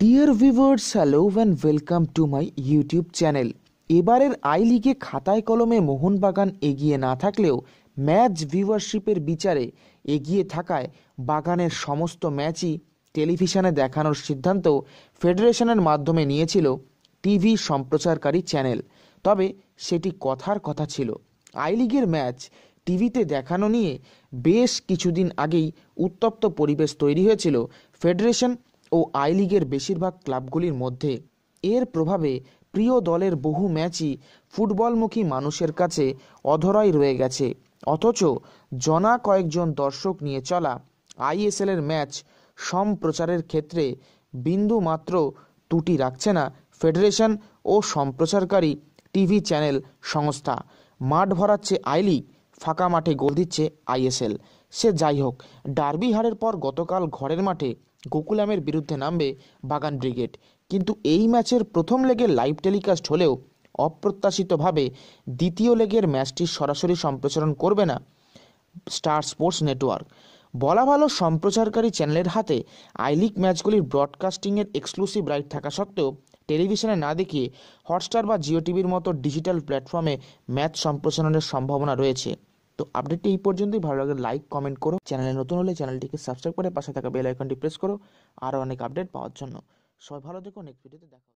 deer viewers hello and welcome to my YouTube channel এবারের I লিগে খাতায় কলমে মোহনবাগান এগিয়ে না থাকলেও ম্যাচ ভিউয়ারশিপের বিচারে এগিয়ে থাকায় বাগানের সমস্ত ম্যাচই টেলিভিশনে দেখানোর সিদ্ধান্ত ফেডারেশনের মাধ্যমে নিয়েছিল টিভি সম্প্রচারকারী চ্যানেল তবে সেটি কথার কথা ছিল আই লিগের ম্যাচ টিভিতে দেখানো নিয়ে বেশ কিছুদিন আগেই উত্তপ্ত পরিবেশ তৈরি হয়েছিল ফেডারেশন ও আই লিগের বেশিরভাগ ক্লাবগুলির মধ্যে এর প্রভাবে প্রিয় দলের বহু ম্যাচই ফুটবলমুখী মানুষের কাছে অধরাই রয়ে গেছে অথচ জনা কয়েকজন দর্শক নিয়ে চলা আইএসএলের ম্যাচ সম্প্রচারের ক্ষেত্রে বিন্দু মাত্র ত্রুটি রাখছে না ফেডারেশন ও সম্প্রচারকারী টিভি চ্যানেল সংস্থা মাঠ ভরাচ্ছে আই লিগ ফাঁকা মাঠে গোল দিচ্ছে আইএসএল সে যাই হোক ডার্বি হারের পর গতকাল ঘরের মাঠে গোকুলামের বিরুদ্ধে নামবে বাগান ব্রিগেড কিন্তু এই ম্যাচের প্রথম লেগে লাইভ টেলিকাস্ট হলেও অপ্রত্যাশিতভাবে দ্বিতীয় লেগের ম্যাচটি সরাসরি সম্প্রচারণ করবে না স্টার স্পোর্টস নেটওয়ার্ক বলা ভালো সম্প্রচারকারী চ্যানেলের হাতে আই লিগ ম্যাচগুলির ব্রডকাস্টিংয়ের এক্সক্লুসিভ রাইট থাকা সত্ত্বেও টেলিভিশনে না দেখিয়ে হটস্টার বা জিও টিভির মতো ডিজিটাল প্ল্যাটফর্মে ম্যাচ সম্প্রসারণের সম্ভাবনা রয়েছে তো আপডেটটি এই পর্যন্তই ভালো লাগে লাইক কমেন্ট করো চ্যানেলে নতুন হলে চ্যানেলটিকে সাবস্ক্রাইব করে পাশে থাকা বেল আইকনটি প্রেস করো আরও অনেক আপডেট পাওয়ার জন্য সবাই ভালো দেখো নেক্সট ভিডিওতে দেখো